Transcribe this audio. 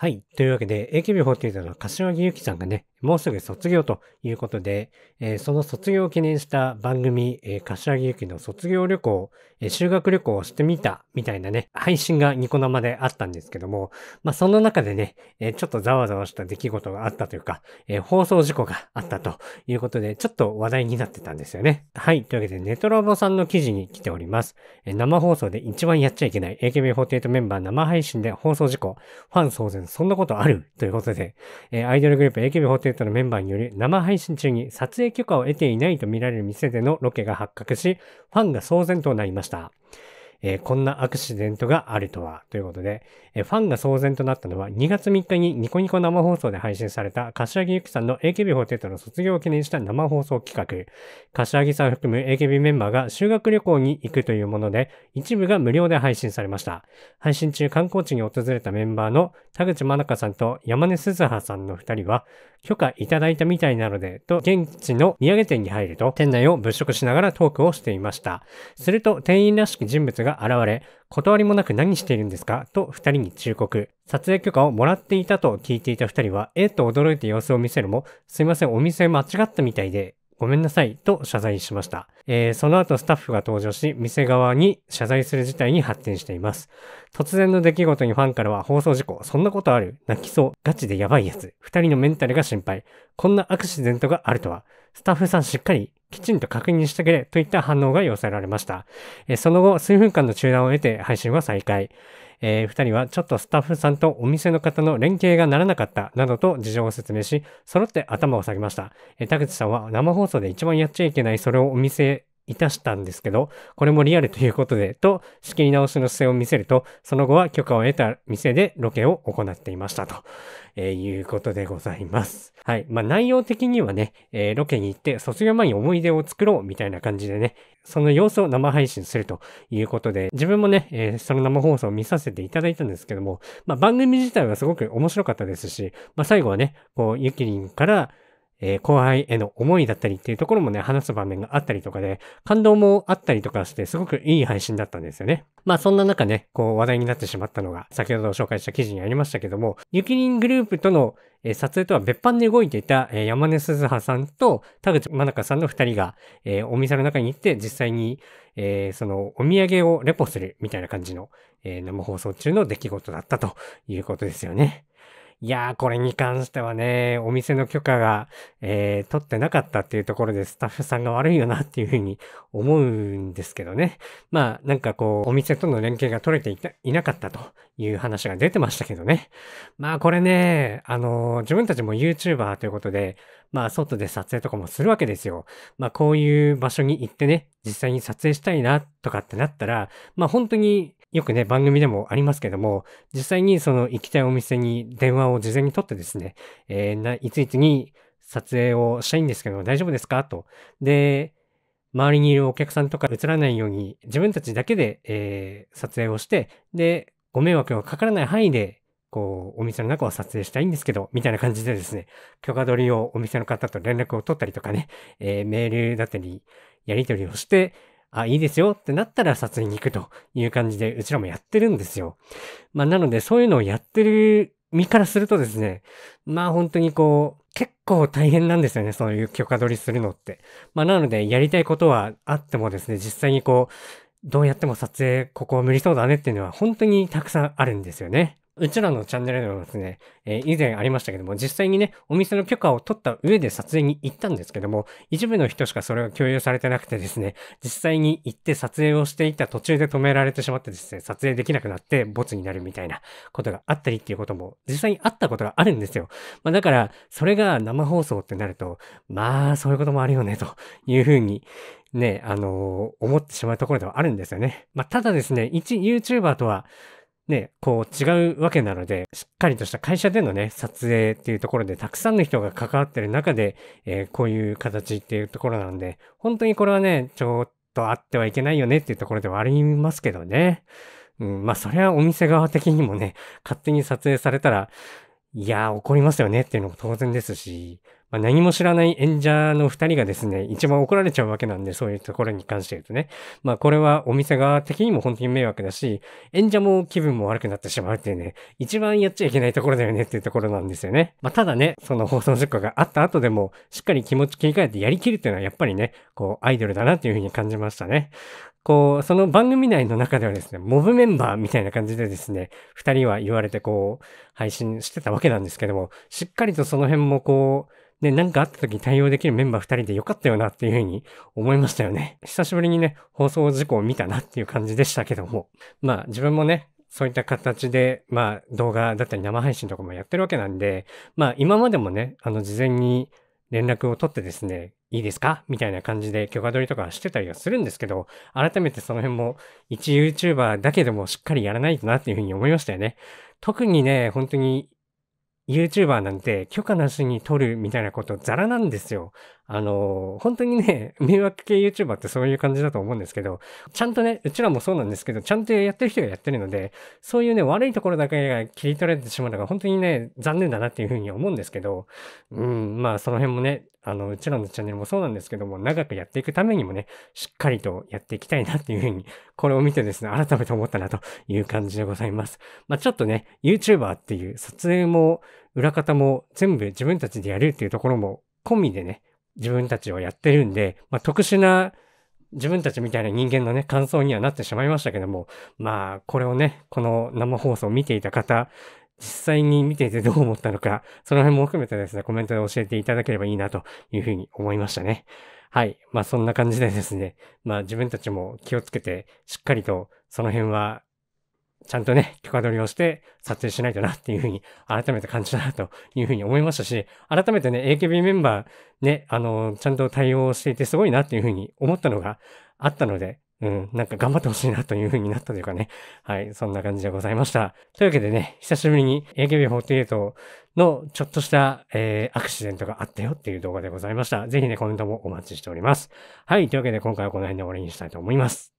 はい。というわけで、AKB48 の柏木由紀さんがね、もうすぐ卒業ということで、えー、その卒業を記念した番組、えー、柏木由紀の卒業旅行、えー、修学旅行をしてみた、みたいなね、配信がニコ生であったんですけども、まあ、その中でね、えちょっとざわざわした出来事があったというか、え放送事故があったということで、ちょっと話題になってたんですよね。はい。というわけで、ネトラボさんの記事に来ております。え生放送で一番やっちゃいけない AKB48 メンバー生配信で放送事故、ファン騒然そんなことあるということで、えー、アイドルグループ AKB48 のメンバーによる生配信中に撮影許可を得ていないと見られる店でのロケが発覚し、ファンが騒然となりました。えー、こんなアクシデントがあるとは、ということで、えー、ファンが騒然となったのは2月3日にニコニコ生放送で配信された柏木由紀さんの AKB48 の卒業を記念した生放送企画。柏木さん含む AKB メンバーが修学旅行に行くというもので、一部が無料で配信されました。配信中観光地に訪れたメンバーの田口真中さんと山根鈴葉さんの2人は、許可いただいたみたいなので、と現地の土産店に入ると、店内を物色しながらトークをしていました。すると店員らしき人物がが現れ、断りもなく何しているんですかと二人に忠告。撮影許可をもらっていたと聞いていた二人は、えっと驚いて様子を見せるも、すいません、お店間違ったみたいで、ごめんなさいと謝罪しました。えー、その後スタッフが登場し、店側に謝罪する事態に発展しています。突然の出来事にファンからは放送事故、そんなことある、泣きそう、ガチでやばいやつ、二人のメンタルが心配、こんなアクシデントがあるとは、スタッフさんしっかりきちんと確認してくれといった反応が寄せられました。えその後、数分間の中断を得て配信は再開。えー、人はちょっとスタッフさんとお店の方の連携がならなかったなどと事情を説明し、揃って頭を下げました。えー、田口さんは生放送で一番やっちゃいけないそれをお店いたしたんですけど、これもリアルということで、と、仕切り直しの姿勢を見せると、その後は許可を得た店でロケを行っていましたと、えー、いうことでございます。はい。まあ、内容的にはね、えー、ロケに行って卒業前に思い出を作ろうみたいな感じでね、その様子を生配信するということで、自分もね、えー、その生放送を見させていただいたんですけども、まあ、番組自体はすごく面白かったですし、まあ、最後はね、こう、ゆきりんから、えー、後輩への思いだったりっていうところもね、話す場面があったりとかで、感動もあったりとかして、すごくいい配信だったんですよね。まあそんな中ね、こう話題になってしまったのが、先ほど紹介した記事にありましたけども、ゆきりんグループとの、撮影とは別班で動いていた、え山根鈴葉さんと田口真中さんの二人が、えー、お店の中に行って実際に、えー、そのお土産をレポするみたいな感じの、えー、生放送中の出来事だったということですよね。いやー、これに関してはね、お店の許可が、えー、取ってなかったっていうところでスタッフさんが悪いよなっていうふうに思うんですけどね。まあ、なんかこう、お店との連携が取れていたいなかったという話が出てましたけどね。まあ、これね、あのー、自分たちも YouTuber ということで、まあ、外で撮影とかもするわけですよ。まあ、こういう場所に行ってね、実際に撮影したいなとかってなったら、まあ、本当によくね、番組でもありますけども、実際にその行きたいお店に電話を事前に取ってですね、えー、いついつに撮影をしたいんですけど、大丈夫ですかと。で、周りにいるお客さんとか映らないように、自分たちだけで、えー、撮影をして、で、ご迷惑がかからない範囲で、こう、お店の中を撮影したいんですけど、みたいな感じでですね、許可取りをお店の方と連絡を取ったりとかね、えー、メールだったり、やり取りをして、あ、いいですよってなったら撮影に行くという感じで、うちらもやってるんですよ。まあ、なので、そういうのをやってる身からするとですね、まあ本当にこう、結構大変なんですよね、そういう許可取りするのって。まあなので、やりたいことはあってもですね、実際にこう、どうやっても撮影、ここ無理そうだねっていうのは本当にたくさんあるんですよね。うちらのチャンネルでもですね、えー、以前ありましたけども、実際にね、お店の許可を取った上で撮影に行ったんですけども、一部の人しかそれが共有されてなくてですね、実際に行って撮影をしていた途中で止められてしまってですね、撮影できなくなってボツになるみたいなことがあったりっていうことも、実際にあったことがあるんですよ。まあだから、それが生放送ってなると、まあ、そういうこともあるよね、というふうに、ね、あのー、思ってしまうところではあるんですよね。まあ、ただですね、一 YouTuber とは、ね、こう違うわけなので、しっかりとした会社でのね、撮影っていうところでたくさんの人が関わってる中で、えー、こういう形っていうところなんで、本当にこれはね、ちょっとあってはいけないよねっていうところではありますけどね。うん、まあそれはお店側的にもね、勝手に撮影されたら、いやー、怒りますよねっていうのも当然ですし、まあ、何も知らない演者の二人がですね、一番怒られちゃうわけなんで、そういうところに関して言うとね。まあ、これはお店側的にも本当に迷惑だし、演者も気分も悪くなってしまうっていうね、一番やっちゃいけないところだよねっていうところなんですよね。まあ、ただね、その放送事故があった後でも、しっかり気持ち切り替えてやりきるっていうのはやっぱりね、こう、アイドルだなっていうふうに感じましたね。こう、その番組内の中ではですね、モブメンバーみたいな感じでですね、二人は言われてこう、配信してたわけなんですけども、しっかりとその辺もこう、な何かあった時に対応できるメンバー二人でよかったよなっていうふうに思いましたよね。久しぶりにね、放送事故を見たなっていう感じでしたけども。まあ自分もね、そういった形で、まあ動画だったり生配信とかもやってるわけなんで、まあ今までもね、あの事前に連絡を取ってですね、いいですかみたいな感じで許可取りとかしてたりはするんですけど、改めてその辺も一 YouTuber だけでもしっかりやらないとなっていうふうに思いましたよね。特にね、本当に YouTuber なんて許可なしに撮るみたいなことザラなんですよ。あの、本当にね、迷惑系 YouTuber ってそういう感じだと思うんですけど、ちゃんとね、うちらもそうなんですけど、ちゃんとやってる人がやってるので、そういうね、悪いところだけが切り取られてしまうのが本当にね、残念だなっていうふうに思うんですけど、うん、まあその辺もね、あの、うちらのチャンネルもそうなんですけども、長くやっていくためにもね、しっかりとやっていきたいなっていうふうに、これを見てですね、改めて思ったなという感じでございます。まあちょっとね、YouTuber っていう撮影も、裏方も全部自分たちでやるっていうところも込みでね、自分たちをやってるんで、まあ、特殊な自分たちみたいな人間のね、感想にはなってしまいましたけども、まあ、これをね、この生放送を見ていた方、実際に見ていてどう思ったのか、その辺も含めてですね、コメントで教えていただければいいなというふうに思いましたね。はい。まあそんな感じでですね、まあ自分たちも気をつけて、しっかりとその辺はちゃんとね、許可取りをして撮影しないとなっていうふうに改めて感じたなというふうに思いましたし、改めてね、AKB メンバーね、あの、ちゃんと対応していてすごいなっていうふうに思ったのがあったので、うん、なんか頑張ってほしいなというふうになったというかね。はい、そんな感じでございました。というわけでね、久しぶりに AKB48 のちょっとした、えー、アクシデントがあったよっていう動画でございました。ぜひね、コメントもお待ちしております。はい、というわけで今回はこの辺で終わりにしたいと思います。